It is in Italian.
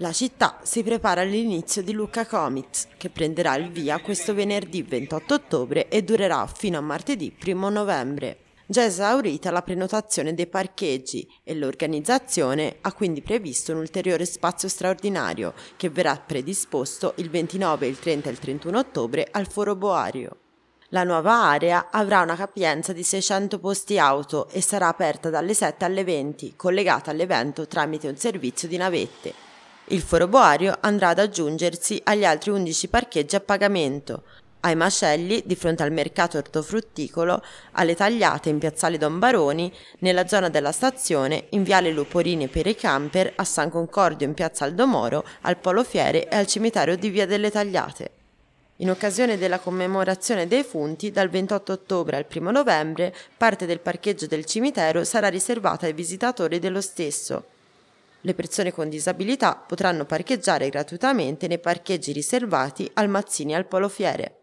La città si prepara all'inizio di Lucca Comics, che prenderà il via questo venerdì 28 ottobre e durerà fino a martedì 1 novembre. Già esaurita la prenotazione dei parcheggi e l'organizzazione ha quindi previsto un ulteriore spazio straordinario che verrà predisposto il 29, il 30 e il 31 ottobre al Foro Boario. La nuova area avrà una capienza di 600 posti auto e sarà aperta dalle 7 alle 20, collegata all'evento tramite un servizio di navette. Il foro boario andrà ad aggiungersi agli altri 11 parcheggi a pagamento, ai macelli di fronte al mercato ortofrutticolo, alle tagliate in piazzale Don Baroni, nella zona della stazione, in viale Luporini per i camper, a San Concordio in piazza Aldomoro, al Polo Fiere e al cimitero di Via delle Tagliate. In occasione della commemorazione dei funti, dal 28 ottobre al 1 novembre, parte del parcheggio del cimitero sarà riservata ai visitatori dello stesso. Le persone con disabilità potranno parcheggiare gratuitamente nei parcheggi riservati al Mazzini al Polo Fiere.